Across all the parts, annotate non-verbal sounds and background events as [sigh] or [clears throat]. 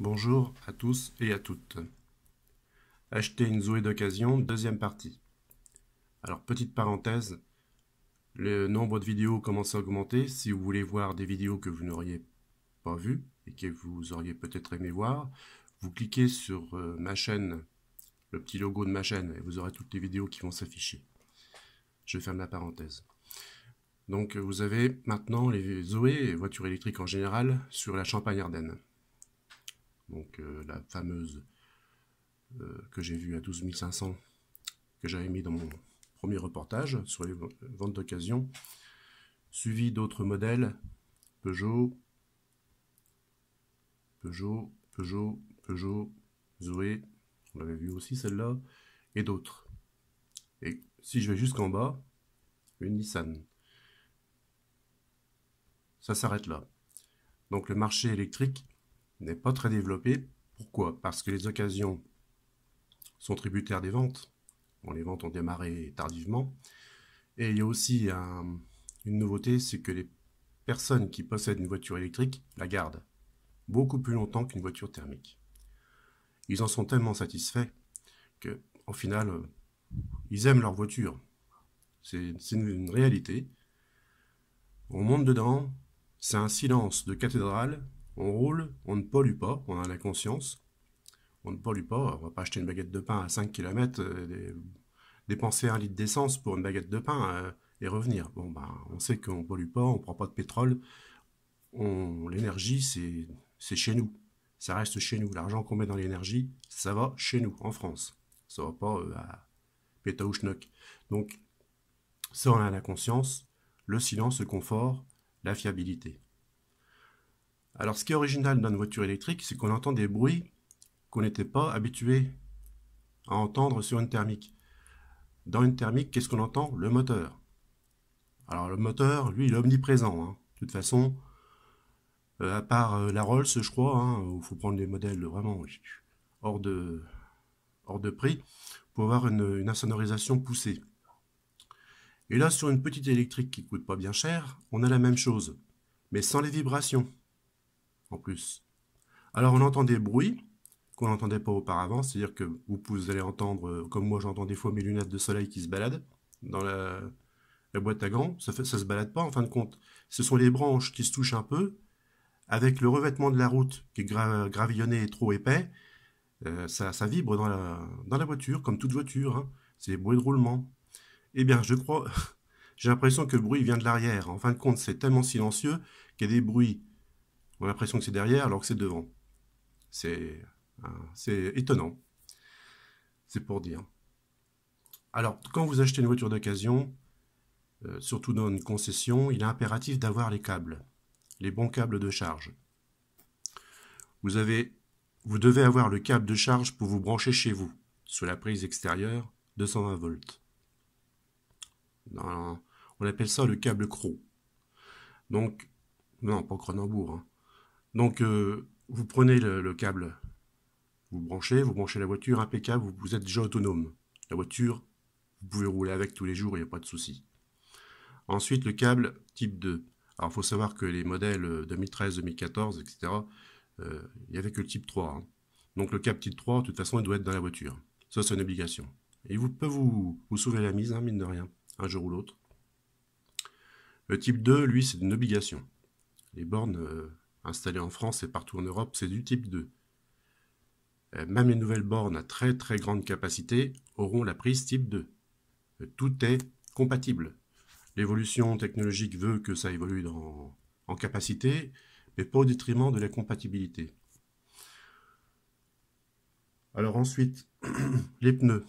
Bonjour à tous et à toutes. Acheter une Zoé d'occasion, deuxième partie. Alors, petite parenthèse, le nombre de vidéos commence à augmenter. Si vous voulez voir des vidéos que vous n'auriez pas vues et que vous auriez peut-être aimé voir, vous cliquez sur euh, ma chaîne, le petit logo de ma chaîne, et vous aurez toutes les vidéos qui vont s'afficher. Je ferme la parenthèse. Donc, vous avez maintenant les Zoé et voitures électriques en général sur la Champagne-Ardenne donc euh, la fameuse euh, que j'ai vue à 12 500, que j'avais mis dans mon premier reportage sur les ventes d'occasion, suivi d'autres modèles, Peugeot, Peugeot, Peugeot, Peugeot, Zoé, on l'avait vu aussi celle-là, et d'autres. Et si je vais jusqu'en bas, une Nissan. Ça s'arrête là. Donc le marché électrique n'est pas très développé. Pourquoi Parce que les occasions sont tributaires des ventes. Bon, les ventes ont démarré tardivement. Et il y a aussi une nouveauté, c'est que les personnes qui possèdent une voiture électrique la gardent beaucoup plus longtemps qu'une voiture thermique. Ils en sont tellement satisfaits que, final, ils aiment leur voiture. C'est une réalité. On monte dedans, c'est un silence de cathédrale on roule, on ne pollue pas, on a la conscience. On ne pollue pas, on va pas acheter une baguette de pain à 5 km, euh, dépenser un litre d'essence pour une baguette de pain euh, et revenir. Bon, ben, on sait qu'on ne pollue pas, on ne prend pas de pétrole. L'énergie, c'est chez nous. Ça reste chez nous. L'argent qu'on met dans l'énergie, ça va chez nous, en France. Ça va pas euh, à Pétaouchnock. Donc, ça, on a la conscience, le silence, le confort, la fiabilité. Alors, ce qui est original dans une voiture électrique, c'est qu'on entend des bruits qu'on n'était pas habitué à entendre sur une thermique. Dans une thermique, qu'est-ce qu'on entend Le moteur. Alors, le moteur, lui, il est omniprésent. Hein. De toute façon, euh, à part euh, la Rolls, je crois, hein, il faut prendre des modèles vraiment hors de, prix pour avoir une, une insonorisation poussée. Et là, sur une petite électrique qui coûte pas bien cher, on a la même chose, mais sans les vibrations en plus. Alors on entend des bruits qu'on n'entendait pas auparavant, c'est-à-dire que vous, allez entendre, euh, comme moi j'entends des fois mes lunettes de soleil qui se baladent dans la, boîte à gants, ça ne se balade pas en fin de compte. Ce sont les branches qui se touchent un peu, avec le revêtement de la route qui est gravillonné et trop épais, euh, ça, vibre dans la, voiture, comme toute voiture, hein. c'est des bruits de roulement. Eh bien je crois, [laughs] j'ai l'impression que le bruit vient de l'arrière, en fin de compte c'est tellement silencieux qu'il y a des bruits on a l'impression que c'est derrière alors que c'est devant. Euh, c'est étonnant. C'est pour dire. Alors, quand vous achetez une voiture d'occasion, euh, surtout dans une concession, il est impératif d'avoir les câbles, les bons câbles de charge. Vous, avez, vous devez avoir le câble de charge pour vous brancher chez vous, sur la prise extérieure 220 volts. on appelle ça le câble CRO. Donc, non, pas Cronenbourg. Hein. Donc, euh, vous prenez le, câble, vous branchez, vous branchez la voiture, impeccable, vous, êtes déjà autonome. La voiture, vous pouvez rouler avec tous les jours, il n'y a pas de souci. Ensuite, le câble type 2. Alors, il faut savoir que les modèles 2013, 2014, etc., il n'y avait que le type 3. Hein. Donc, le câble type 3, de toute façon, il doit être dans la voiture. Ça, c'est une obligation. il vous, peut vous, sauver la mise, hein, mine de rien, un jour ou l'autre. Le type 2, lui, c'est une obligation. Les bornes euh, installé en France et partout en Europe, c'est du type 2. Euh, même les nouvelles bornes à très très grande capacité auront la prise type 2. Euh, tout est compatible. L'évolution technologique veut que ça évolue en capacité, mais pas au détriment de la compatibilité. Alors ensuite, [clears throat] les pneus.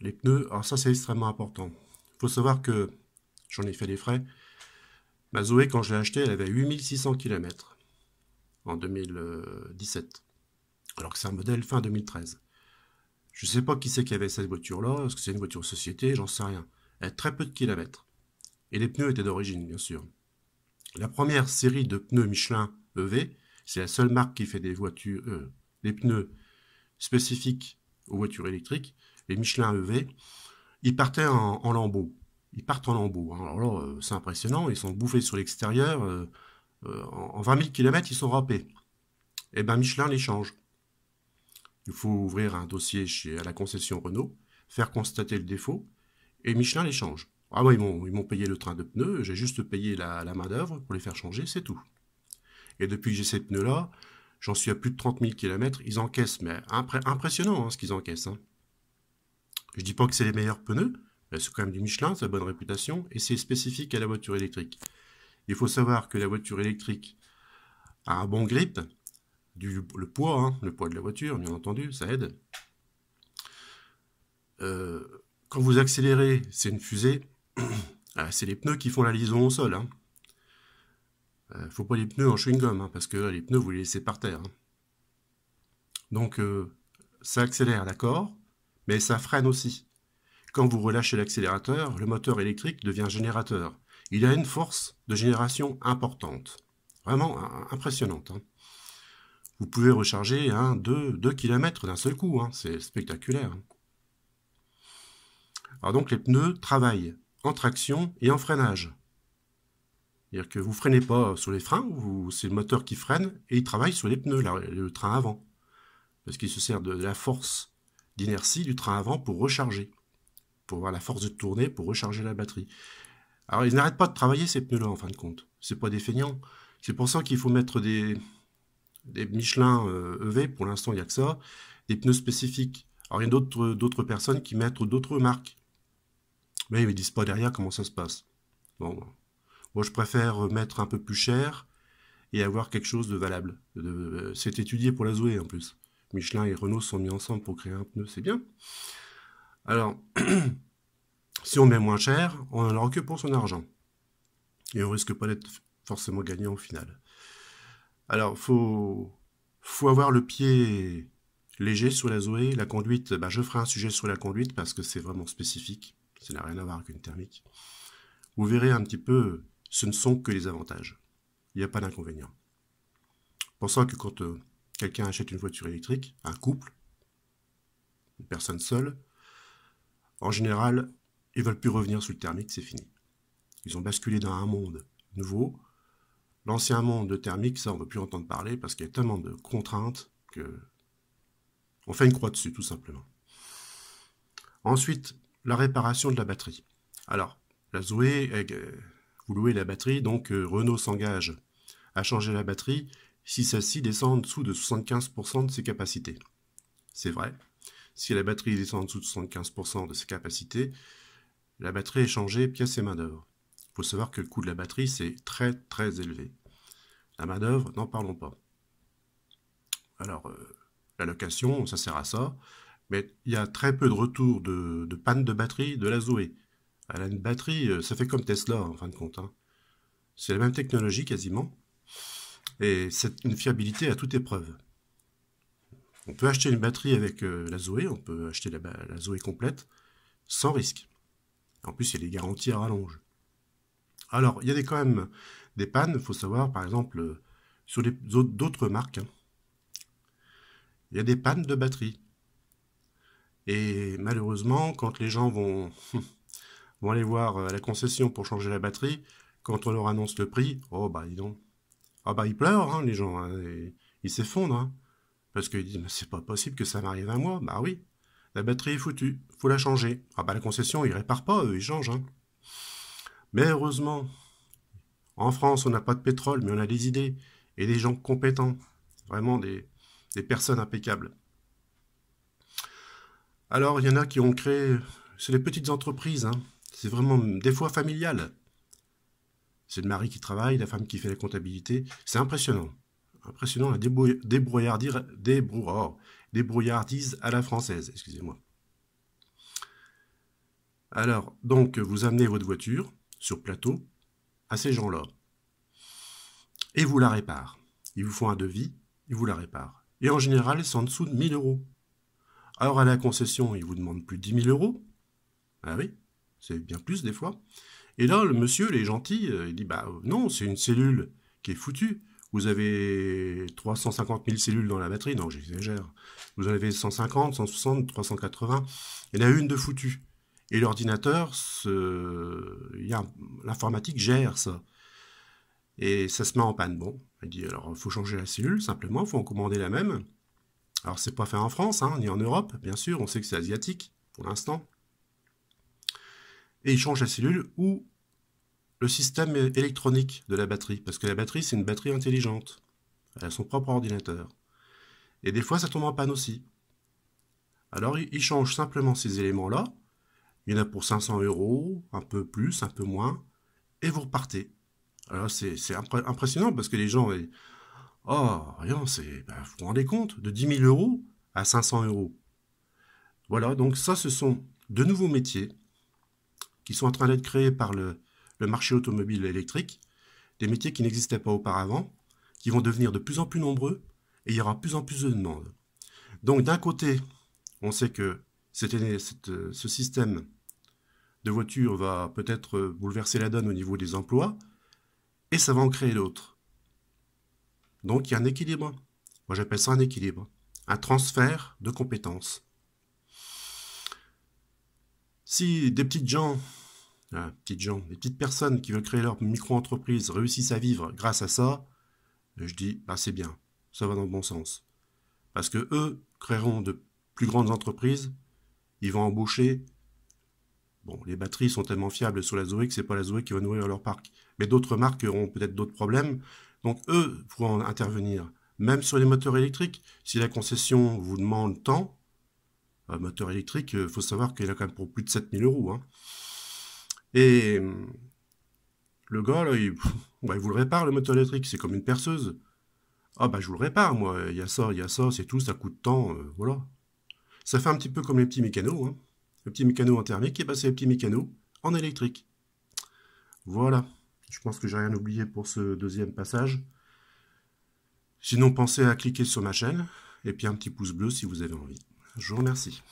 Les pneus, alors ça c'est extrêmement important. Il faut savoir que, j'en ai fait les frais, Ma Zoé, quand je l'ai achetée, elle avait 8600 km en 2017. Alors que c'est un modèle fin 2013. Je ne sais pas qui c'est qui avait cette voiture-là, est-ce que c'est une voiture société, j'en sais rien. Elle a très peu de kilomètres. Et les pneus étaient d'origine, bien sûr. La première série de pneus Michelin EV, c'est la seule marque qui fait des voitures, euh, pneus spécifiques aux voitures électriques. Les Michelin EV, ils partaient en lambeaux ils partent en lambeaux. Hein. Alors là, euh, c'est impressionnant, ils sont bouffés sur l'extérieur. Euh, euh, en 20 000 km, ils sont râpés. et eh bien, Michelin les change. Il faut ouvrir un dossier chez, à la concession Renault, faire constater le défaut, et Michelin les change. Ah ouais, ils m'ont payé le train de pneus, j'ai juste payé la, main-d'œuvre pour les faire changer, c'est tout. Et depuis que j'ai ces pneus-là, j'en suis à plus de 30 000 km, ils encaissent, mais impressionnant hein, ce qu'ils encaissent. Hein. Je dis pas que c'est les meilleurs pneus, c'est quand même du Michelin, ça a bonne réputation, et c'est spécifique à la voiture électrique. Il faut savoir que la voiture électrique a un bon grip, du, le poids, hein, le poids de la voiture, bien entendu, ça aide. Euh, quand vous accélérez, c'est une fusée, [coughs] ah, c'est les pneus qui font la liaison au sol. Il hein. ne euh, faut pas les pneus en chewing-gum, hein, parce que les pneus, vous les laissez par terre. Donc, euh, ça accélère, d'accord, mais ça freine aussi. Quand vous relâchez l'accélérateur, le moteur électrique devient générateur. Il a une force de génération importante. Vraiment impressionnante. Hein. Vous pouvez recharger 2, km d'un seul coup. Hein. C'est spectaculaire. Hein. Alors donc les pneus travaillent en traction et en freinage. C'est-à-dire que vous freinez pas sur les freins, c'est le moteur qui freine et il travaille sur les pneus, le train avant. Parce qu'il se sert de la force d'inertie du train avant pour recharger pour avoir la force de tourner pour recharger la batterie. Alors ils n'arrêtent pas de travailler ces pneus-là en fin de compte. C'est pas des feignants. C'est pour ça qu'il faut mettre des, Michelin euh, EV, pour l'instant il n'y a que ça, des pneus spécifiques. Alors il y a d'autres personnes qui mettent d'autres marques. Mais ils ne disent pas derrière comment ça se passe. Bon, moi je préfère mettre un peu plus cher et avoir quelque chose de valable. Euh, c'est étudié pour la Zoé en plus. Michelin et Renault sont mis ensemble pour créer un pneu, c'est bien. Alors, [clears throat] si on met moins cher, on n'en aura que pour son argent. Et on risque pas d'être forcément gagnant au final. Alors, faut, faut avoir le pied léger sur la Zoé. La conduite, bah, je ferai un sujet sur la conduite parce que c'est vraiment spécifique. Ça n'a rien à voir avec une thermique. Vous verrez un petit peu, ce ne sont que les avantages. Il n'y a pas d'inconvénient. Pensant que quand euh, quelqu'un achète une voiture électrique, un couple, une personne seule, en général, ils veulent plus revenir sur le thermique, c'est fini. Ils ont basculé dans un monde nouveau. L'ancien monde de thermique, ça, on ne veut plus entendre parler parce qu'il y a tellement de contraintes que on fait une croix dessus, tout simplement. Ensuite, la réparation de la batterie. Alors, la Zoé, vous louez la batterie, donc euh, Renault s'engage à changer la batterie si celle-ci descend en dessous de 75% de ses capacités. C'est vrai, si la batterie descend en dessous de 75% de sa capacité, la batterie est changée pièce et main-d'œuvre. Il faut savoir que le coût de la batterie, c'est très très élevé. La main-d'œuvre, n'en parlons pas. Alors, euh, la location, ça sert à ça, mais il y a très peu de retours de, panne de batterie de la Zoé. Elle a une batterie, euh, ça fait comme Tesla en fin de compte. Hein. C'est la même technologie quasiment, et c'est une fiabilité à toute épreuve. On peut acheter une batterie avec euh, la Zoé, on peut acheter la, Zoé complète, sans risque. En plus, il y a des garanties à rallonge. Alors, il y a des, quand même des pannes, il faut savoir, par exemple, euh, sur d'autres marques, hein, il y a des pannes de batterie. Et malheureusement, quand les gens vont, [laughs] vont aller voir euh, la concession pour changer la batterie, quand on leur annonce le prix, oh bah dis donc, ah, bah ils pleurent hein, les gens, hein, ils s'effondrent. Parce qu'ils disent, mais c'est pas possible que ça m'arrive à moi. Bah oui, la batterie est foutue, faut la changer. Ah bah la concession, ils réparent pas, eux, ils changent. Hein. Mais heureusement, en France, on n'a pas de pétrole, mais on a des idées et des gens compétents. Vraiment des, personnes impeccables. Alors, il y en a qui ont créé, c'est les petites entreprises, hein. c'est vraiment des fois familial. C'est le mari qui travaille, la femme qui fait la comptabilité, c'est impressionnant impressionnant la débrouillardise, à la française, excusez-moi. Alors, donc, vous amenez votre voiture sur plateau à ces gens-là. Et vous la répare. Ils vous font un devis, ils vous la réparent. Et en général, c'est en dessous de 1000 euros. Alors, à la concession, ils vous demandent plus de 10 000 euros. Ah oui, c'est bien plus des fois. Et là, le monsieur, les est gentil, euh, il dit Bah non, c'est une cellule qui est foutue vous avez 350 000 cellules dans la batterie, non j'exagère, vous en avez 150, 160, 380, il y en a une de foutue. Et l'ordinateur, l'informatique gère ça. Et ça se met en panne. Bon, il dit alors il faut changer la cellule simplement, il faut en commander la même. Alors c'est pas fait en France, hein, ni en Europe, bien sûr, on sait que c'est asiatique pour l'instant. Et il change la cellule ou le système électronique de la batterie, parce que la batterie, c'est une batterie intelligente. Elle a son propre ordinateur. Et des fois, ça tombe en panne aussi. Alors, il change simplement ces éléments-là. Il y en a pour 500 euros, un peu plus, un peu moins, et vous repartez. Alors, c'est impressionnant parce que les gens, oh, rien, c'est, bah, vous vous rendez compte, de 10 000 euros à 500 euros. Voilà, donc ça, ce sont de nouveaux métiers qui sont en train d'être créés par le, le marché automobile électrique, des métiers qui n'existaient pas auparavant, qui vont devenir de plus en plus nombreux et il y aura de plus en plus de demandes. Donc d'un côté, on sait que euh, ce système de voiture va peut-être euh, bouleverser la donne au niveau des emplois et ça va en créer d'autres. Donc il y a un équilibre. Moi j'appelle ça un équilibre, un transfert de compétences. Si des petites gens ah, petites gens, les petites personnes qui veulent créer leur micro-entreprise réussissent à vivre grâce à ça, je dis, bah, c'est bien, ça va dans le bon sens. Parce que eux créeront de plus grandes entreprises, ils vont embaucher. Bon, les batteries sont tellement fiables sur la Zoé que c'est pas la Zoé qui va nourrir leur parc. Mais d'autres marques auront peut-être d'autres problèmes, donc eux pourront intervenir. Même sur les moteurs électriques, si la concession vous demande tant, un euh, moteur électrique, il euh, faut savoir qu'il a quand même pour plus de 7000 euros. Hein. Et euh, le gars, bah, il, vous le répare, le moteur électrique, c'est comme une perceuse. Ah bah je vous le répare, moi, il y a ça, il y a ça, c'est tout, ça coûte tant, euh, voilà. Ça fait un petit peu comme les petits mécanos, hein. Le petit mécano en thermique, et passé bah, les petits petit mécano en électrique. Voilà. Je pense que j'ai rien oublié pour ce deuxième passage. Sinon, pensez à cliquer sur ma chaîne, et puis un petit pouce bleu si vous avez envie. Je vous remercie.